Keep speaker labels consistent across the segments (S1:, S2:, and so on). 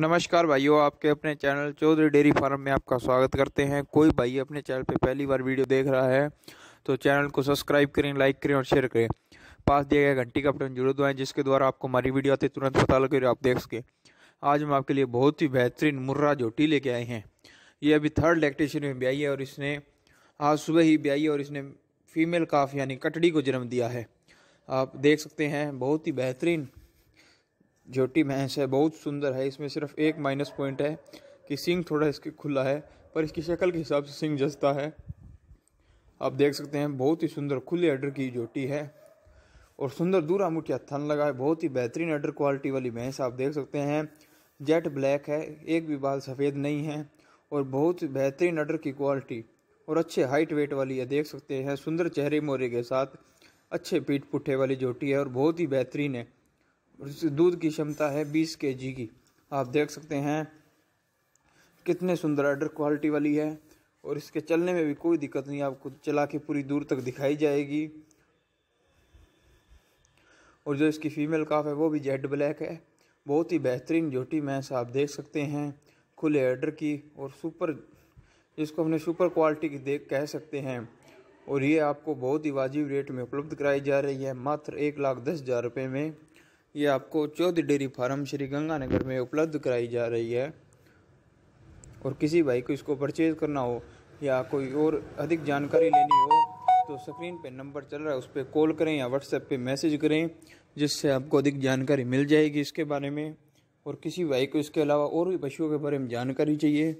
S1: नमस्कार भाइयों आपके अपने चैनल चौधरी डेयरी फार्म में आपका स्वागत करते हैं कोई भाई अपने चैनल पे पहली बार वीडियो देख रहा है तो चैनल को सब्सक्राइब करें लाइक करें और शेयर करें पास दिया गया घंटी का बटन जरूर दबाएं जिसके द्वारा आपको हमारी वीडियो आते तुरंत पता लगे आप देख सकें आज हम आपके लिए बहुत ही बेहतरीन मुर्रा जोटी लेके आए हैं ये अभी थर्ड लैक्टेशन में ब्याई है और इसने आज सुबह ही ब्याई है और इसने फीमेल काफ यानी कटड़ी को जन्म दिया है आप देख सकते हैं बहुत ही बेहतरीन झोटी भैंस है बहुत सुंदर है इसमें सिर्फ एक माइनस पॉइंट है कि सिंग थोड़ा इसके खुला है पर इसकी शक्ल के हिसाब से सिंग जसता है आप देख सकते हैं बहुत ही सुंदर खुले अडर की जोटी है और सुंदर दूरा मुठिया थन लगा है बहुत ही बेहतरीन अडर क्वालिटी वाली भैंस आप देख सकते हैं जेट ब्लैक है एक भी बाल सफ़ेद नहीं है और बहुत बेहतरीन अडर की क्वालिटी और अच्छे हाइट वेट वाली है देख सकते हैं सुंदर चेहरे मोरे के साथ अच्छे पीठ पुठे वाली जोटी है और बहुत ही बेहतरीन है दूध की क्षमता है 20 के की आप देख सकते हैं कितने सुंदर आर्डर क्वालिटी वाली है और इसके चलने में भी कोई दिक्कत नहीं आपको चला के पूरी दूर तक दिखाई जाएगी और जो इसकी फीमेल काफ है वो भी जेड ब्लैक है बहुत ही बेहतरीन जोटी मैंस आप देख सकते हैं खुले एडर की और सुपर जिसको हमने सुपर क्वालिटी की देख कह सकते हैं और ये आपको बहुत ही वाजिब रेट में उपलब्ध कराई जा रही है मात्र एक लाख दस हज़ार रुपये में ये आपको चौधरी डेयरी फार्म श्री गंगानगर में उपलब्ध कराई जा रही है और किसी भाई को इसको परचेज करना हो या कोई और अधिक जानकारी लेनी हो तो स्क्रीन पे नंबर चल रहा है उस पर कॉल करें या व्हाट्सएप पे मैसेज करें जिससे आपको अधिक जानकारी मिल जाएगी इसके बारे में और किसी भाई को इसके अलावा और भी पशुओं के बारे में जानकारी चाहिए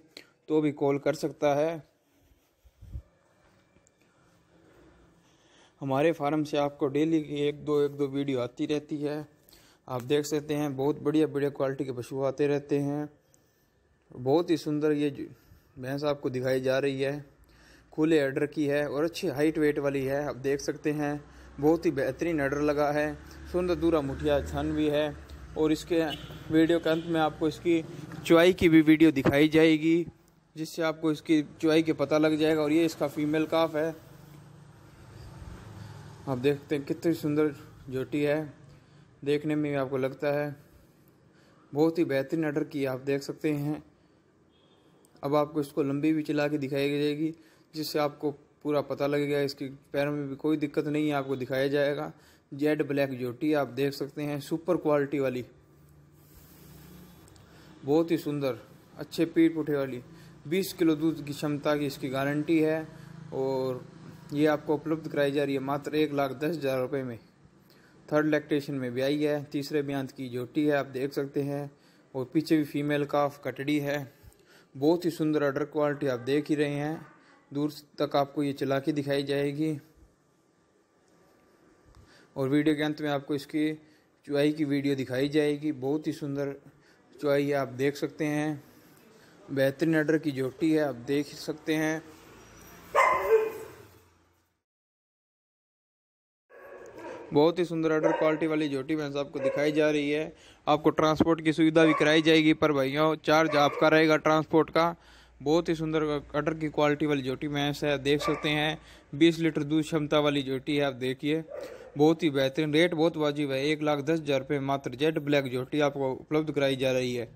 S1: तो भी कॉल कर सकता है हमारे फार्म से आपको डेली की एक दो एक दो वीडियो आती रहती है आप देख सकते हैं बहुत बढ़िया बढ़िया क्वालिटी के पशु आते रहते हैं बहुत ही सुंदर ये भैंस आपको दिखाई जा रही है खुले एडर की है और अच्छी हाइट वेट वाली है आप देख सकते हैं बहुत ही बेहतरीन एडर लगा है सुंदर दूरा मुठिया छन भी है और इसके वीडियो के अंत में आपको इसकी चुआई की भी वीडियो दिखाई जाएगी जिससे आपको इसकी चुआई के पता लग जाएगा और ये इसका फीमेल काफ है आप देखते हैं कितनी सुंदर जोटी है देखने में आपको लगता है बहुत ही बेहतरीन अटर की आप देख सकते हैं अब आपको इसको लंबी भी चला के दिखाई जाएगी जिससे आपको पूरा पता लगेगा इसकी पैरों में भी कोई दिक्कत नहीं है आपको दिखाया जाएगा जेड ब्लैक जोटी आप देख सकते हैं सुपर क्वालिटी वाली बहुत ही सुंदर अच्छे पीठ पुठे वाली 20 किलो दूध की क्षमता की इसकी गारंटी है और ये आपको उपलब्ध कराई जा रही है मात्र एक लाख दस हज़ार रुपये में थर्ड लैक्टेशन में भी आई है तीसरे ब्यांत की जोटी है आप देख सकते हैं और पीछे भी फीमेल काफ कटड़ी है बहुत ही सुंदर अडर क्वालिटी आप देख ही रहे हैं दूर तक आपको ये चलाकी दिखाई जाएगी और वीडियो के अंत में आपको इसकी चुआई की वीडियो दिखाई जाएगी बहुत ही सुंदर चुआई आप देख सकते हैं बेहतरीन अडर की जोटी है आप देख सकते हैं बहुत ही सुंदर ऑर्डर क्वालिटी वाली जोटी भैंस आपको दिखाई जा रही है आपको ट्रांसपोर्ट की सुविधा भी कराई जाएगी पर भैया चार्ज आपका रहेगा ट्रांसपोर्ट का बहुत ही सुंदर अडर की क्वालिटी वाली जोटी भैंस है देख सकते हैं बीस लीटर दूध क्षमता वाली जोटी है आप देखिए बहुत ही बेहतरीन रेट बहुत वाजिब है एक लाख दस हज़ार रुपये मात्र जेड ब्लैक जोटी आपको उपलब्ध कराई जा रही है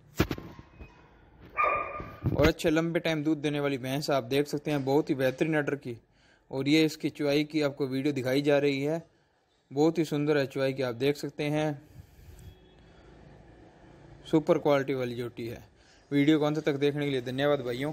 S1: और अच्छे लंबे टाइम दूध देने वाली भैंस आप देख सकते हैं बहुत ही बेहतरीन अडर की और ये इसकी चुवाई की आपको वीडियो दिखाई जा रही है बहुत ही सुंदर एच वाई की आप देख सकते हैं सुपर क्वालिटी वाली जोटी है वीडियो कौन से तक देखने के लिए धन्यवाद भाइयों